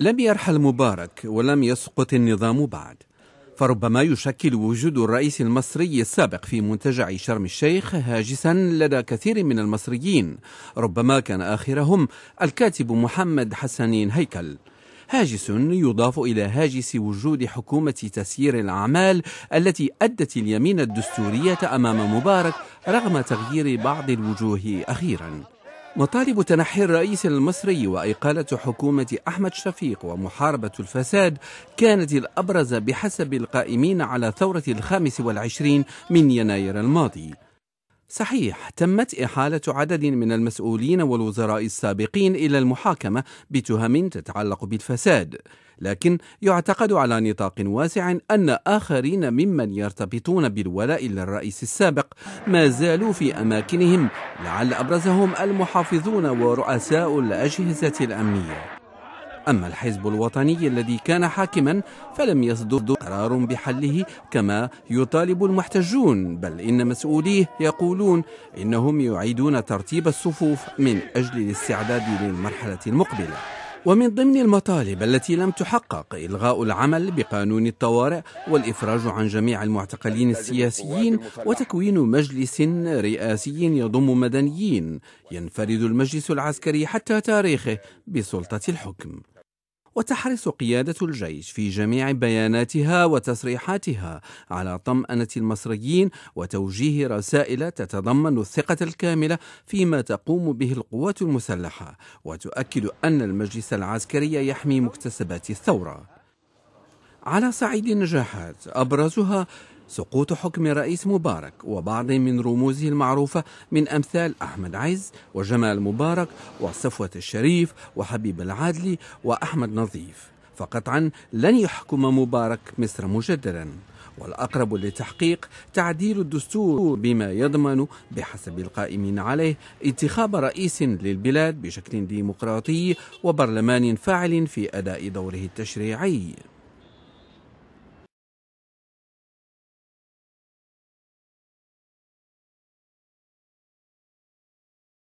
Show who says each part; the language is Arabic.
Speaker 1: لم يرحل مبارك ولم يسقط النظام بعد فربما يشكل وجود الرئيس المصري السابق في منتجع شرم الشيخ هاجسا لدى كثير من المصريين ربما كان آخرهم الكاتب محمد حسنين هيكل هاجس يضاف إلى هاجس وجود حكومة تسيير الأعمال التي أدت اليمين الدستورية أمام مبارك رغم تغيير بعض الوجوه أخيراً مطالب تنحي الرئيس المصري وإقالة حكومة أحمد شفيق ومحاربة الفساد كانت الأبرز بحسب القائمين على ثورة الخامس والعشرين من يناير الماضي صحيح تمت إحالة عدد من المسؤولين والوزراء السابقين إلى المحاكمة بتهم تتعلق بالفساد لكن يعتقد على نطاق واسع أن آخرين ممن يرتبطون بالولاء للرئيس السابق ما زالوا في أماكنهم لعل أبرزهم المحافظون ورؤساء الأجهزة الأمنية أما الحزب الوطني الذي كان حاكما فلم يصدر قرار بحله كما يطالب المحتجون بل إن مسؤوليه يقولون إنهم يعيدون ترتيب الصفوف من أجل الاستعداد للمرحلة المقبلة ومن ضمن المطالب التي لم تحقق إلغاء العمل بقانون الطوارئ والإفراج عن جميع المعتقلين السياسيين وتكوين مجلس رئاسي يضم مدنيين ينفرد المجلس العسكري حتى تاريخه بسلطة الحكم وتحرص قيادة الجيش في جميع بياناتها وتصريحاتها على طمأنة المصريين وتوجيه رسائل تتضمن الثقة الكاملة فيما تقوم به القوات المسلحة وتؤكد أن المجلس العسكري يحمي مكتسبات الثورة على صعيد النجاحات أبرزها سقوط حكم رئيس مبارك وبعض من رموزه المعروفة من أمثال أحمد عز وجمال مبارك وصفوة الشريف وحبيب العادلي وأحمد نظيف فقطعا لن يحكم مبارك مصر مجددا والأقرب لتحقيق تعديل الدستور بما يضمن بحسب القائمين عليه انتخاب رئيس للبلاد بشكل ديمقراطي وبرلمان فاعل في أداء دوره التشريعي